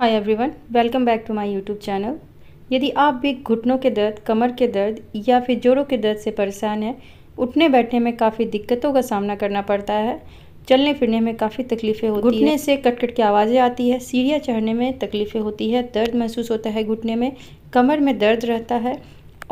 Hi everyone welcome back to my YouTube channel यदि आप भी घुटनों के दर्द कमर के दर्द या फिर जोड़ों के दर्द से परेशान हैं उठने बैठने में काफ़ी दिक्कतों का सामना करना पड़ता है चलने फिरने में काफ़ी तकलीफ़ें होती घुटने से कटकट की आवाज़ें आती है सीढ़ियाँ चढ़ने में तकलीफ़ें होती है दर्द महसूस होता है घुटने में कमर में दर्द रहता है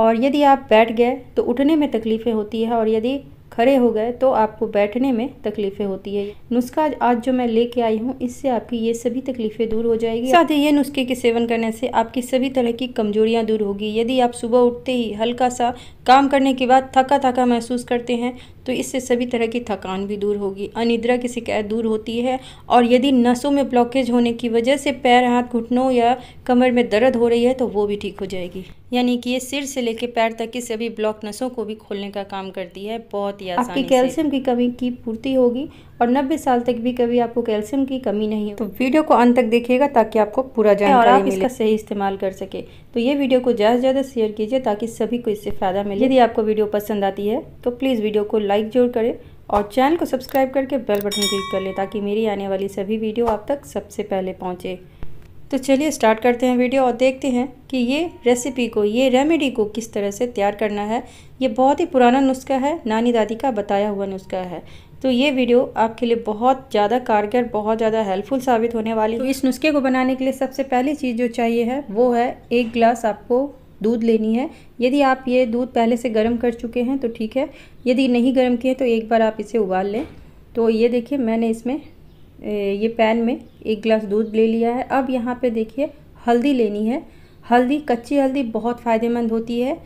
और यदि आप बैठ गए तो उठने में तकलीफ़ें होती है और यदि खड़े हो गए तो आपको बैठने में तकलीफ़ें होती है नुस्खा आज जो मैं लेके आई हूँ इससे आपकी ये सभी तकलीफ़ें दूर हो जाएगी साथ ही ये नुस्खे के सेवन करने से आपकी सभी तरह की कमजोरियाँ दूर होगी यदि आप सुबह उठते ही हल्का सा काम करने के बाद थका थका महसूस करते हैं तो इससे सभी तरह की थकान भी दूर होगी अनिद्रा की शिकायत दूर होती है और यदि नसों में ब्लॉकेज होने की वजह से पैर हाथ घुटनों या कमर में दर्द हो रही है तो वो भी ठीक हो जाएगी यानी कि ये सिर से लेकर पैर तक की सभी ब्लॉक नसों को भी खोलने का काम करती है बहुत सकती आपकी कैल्शियम की कमी की पूर्ति होगी और 90 साल तक भी कभी आपको कैल्शियम की कमी नहीं तो वीडियो को अंत तक देखिएगा ताकि आपको पूरा जानकारी और आप इसका सही इस्तेमाल कर सके तो ये वीडियो को ज़्यादा से ज़्यादा शेयर कीजिए ताकि सभी को इससे फ़ायदा मिले यदि आपको वीडियो पसंद आती है तो प्लीज़ वीडियो को लाइक जरूर करें और चैनल को सब्सक्राइब करके बेल बटन क्लिक कर ले ताकि मेरी आने वाली सभी वीडियो आप तक सबसे पहले पहुँचे तो चलिए स्टार्ट करते हैं वीडियो और देखते हैं कि ये रेसिपी को ये रेमेडी को किस तरह से तैयार करना है ये बहुत ही पुराना नुस्खा है नानी दादी का बताया हुआ नुस्खा है तो ये वीडियो आपके लिए बहुत ज़्यादा कारगर बहुत ज़्यादा हेल्पफुल साबित होने वाली तो इस नुस्खे को बनाने के लिए सबसे पहली चीज़ जो चाहिए है वो है एक गिलास आपको दूध लेनी है यदि आप ये दूध पहले से गर्म कर चुके हैं तो ठीक है यदि नहीं गर्म किए तो एक बार आप इसे उबाल लें तो ये देखिए मैंने इसमें ये पैन में एक गिलास दूध ले लिया है अब यहाँ पे देखिए हल्दी लेनी है हल्दी कच्ची हल्दी बहुत फ़ायदेमंद होती है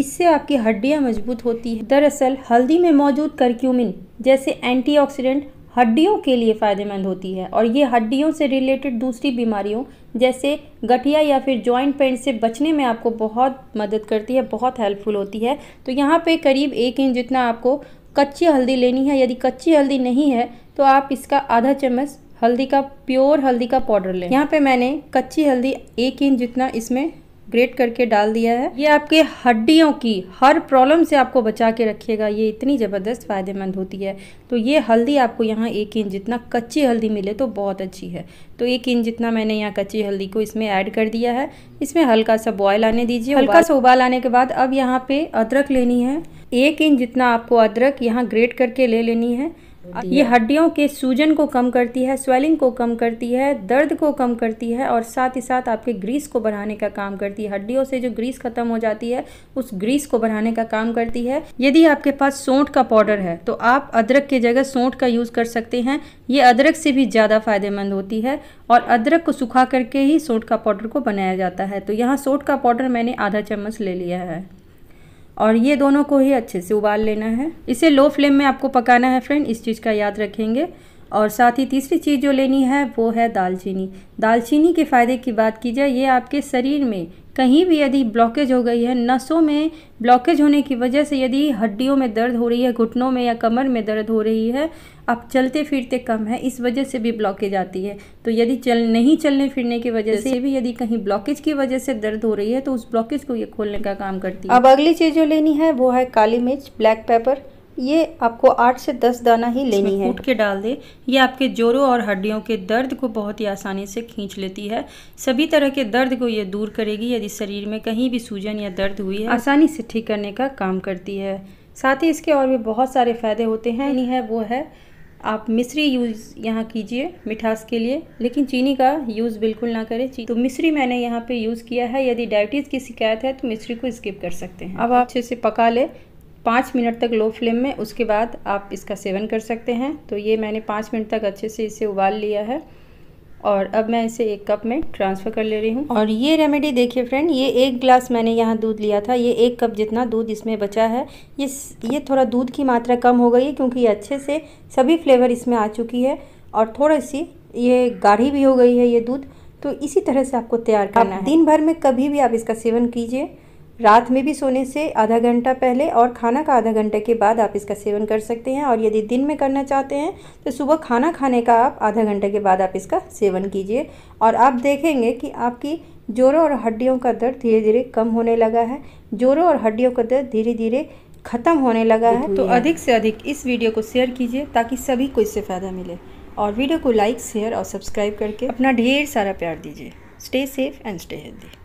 इससे आपकी हड्डियाँ मजबूत होती है दरअसल हल्दी में मौजूद करक्यूमिन जैसे एंटीऑक्सीडेंट हड्डियों के लिए फ़ायदेमंद होती है और ये हड्डियों से रिलेटेड दूसरी बीमारियों जैसे गठिया या फिर जॉइंट पेन से बचने में आपको बहुत मदद करती है बहुत हेल्पफुल होती है तो यहाँ पे करीब एक इंच जितना आपको कच्ची हल्दी लेनी है यदि कच्ची हल्दी नहीं है तो आप इसका आधा चम्मच हल्दी का प्योर हल्दी का पाउडर लें यहाँ पे मैंने कच्ची हल्दी एक इंच जितना इसमें ग्रेट करके डाल दिया है ये आपके हड्डियों की हर प्रॉब्लम से आपको बचा के रखिएगा ये इतनी ज़बरदस्त फ़ायदेमंद होती है तो ये हल्दी आपको यहाँ एक इंच जितना कच्ची हल्दी मिले तो बहुत अच्छी है तो एक इंच जितना मैंने यहाँ कच्ची हल्दी को इसमें ऐड कर दिया है इसमें हल्का सा बॉयल आने दीजिए हल्का सा उबाल आने के बाद अब यहाँ पर अदरक लेनी है एक इंच जितना आपको अदरक यहाँ ग्रेट करके ले लेनी है ये हड्डियों के सूजन को कम करती है स्वेलिंग को कम करती है दर्द को कम करती है और साथ ही साथ आपके ग्रीस को बढ़ाने का काम करती है हड्डियों से जो ग्रीस खत्म हो जाती है उस ग्रीस को बढ़ाने का काम करती है यदि आपके पास सौंठ का पाउडर है तो आप अदरक की जगह सौंठ का यूज़ कर सकते हैं ये अदरक से भी ज़्यादा फायदेमंद होती है और अदरक को सुखा करके ही सोंठ का पाउडर को बनाया जाता है तो यहाँ सोंठ का पाउडर मैंने आधा चम्मच ले लिया है और ये दोनों को ही अच्छे से उबाल लेना है इसे लो फ्लेम में आपको पकाना है फ्रेंड इस चीज़ का याद रखेंगे और साथ ही तीसरी चीज़ जो लेनी है वो है दालचीनी दालचीनी के फ़ायदे की बात की जाए ये आपके शरीर में कहीं भी यदि ब्लॉकेज हो गई है नसों में ब्लॉकेज होने की वजह से यदि हड्डियों में दर्द हो रही है घुटनों में या कमर में दर्द हो रही है आप चलते फिरते कम है इस वजह से भी ब्लॉकेज आती है तो यदि चल नहीं चलने फिरने की वजह से भी यदि कहीं ब्लॉकेज की वजह से दर्द हो रही है तो उस ब्लॉकेज को ये खोलने का काम करती है अब अगली चीज़ जो लेनी है वो है काली मिर्च ब्लैक पेपर ये आपको आठ से दस दाना ही लेनी है कूट के डाल दें ये आपके जोड़ों और हड्डियों के दर्द को बहुत ही आसानी से खींच लेती है सभी तरह के दर्द को ये दूर करेगी यदि शरीर में कहीं भी सूजन या दर्द हुई है आसानी से ठीक करने का काम करती है साथ ही इसके और भी बहुत सारे फ़ायदे होते हैं हम्म। नहीं है वो है आप मिश्री यूज़ यहाँ कीजिए मिठास के लिए लेकिन चीनी का यूज़ बिल्कुल ना करें तो मिश्री मैंने यहाँ पे यूज़ किया है यदि डायबिटीज़ की शिकायत है तो मिश्री को स्किप कर सकते हैं अब आप अच्छे से पका लें पाँच मिनट तक लो फ्लेम में उसके बाद आप इसका सेवन कर सकते हैं तो ये मैंने पाँच मिनट तक अच्छे से इसे उबाल लिया है और अब मैं इसे एक कप में ट्रांसफ़र कर ले रही हूँ और ये रेमेडी देखिए फ्रेंड ये एक ग्लास मैंने यहाँ दूध लिया था ये एक कप जितना दूध इसमें बचा है ये ये थोड़ा दूध की मात्रा कम हो गई है क्योंकि ये अच्छे से सभी फ्लेवर इसमें आ चुकी है और थोड़ी सी ये गाढ़ी भी हो गई है ये दूध तो इसी तरह से आपको तैयार करना है दिन भर में कभी भी आप इसका सेवन कीजिए रात में भी सोने से आधा घंटा पहले और खाना का आधा घंटे के बाद आप इसका सेवन कर सकते हैं और यदि दिन में करना चाहते हैं तो सुबह खाना खाने का आप आधा घंटे के बाद आप इसका सेवन कीजिए और आप देखेंगे कि आपकी जोरों और हड्डियों का दर्द धीरे धीरे कम होने लगा है जोरों और हड्डियों का दर्द धीरे धीरे ख़त्म होने लगा है तो अधिक से अधिक इस वीडियो को शेयर कीजिए ताकि सभी को इससे फ़ायदा मिले और वीडियो को लाइक शेयर और सब्सक्राइब करके अपना ढेर सारा प्यार दीजिए stay safe and stay healthy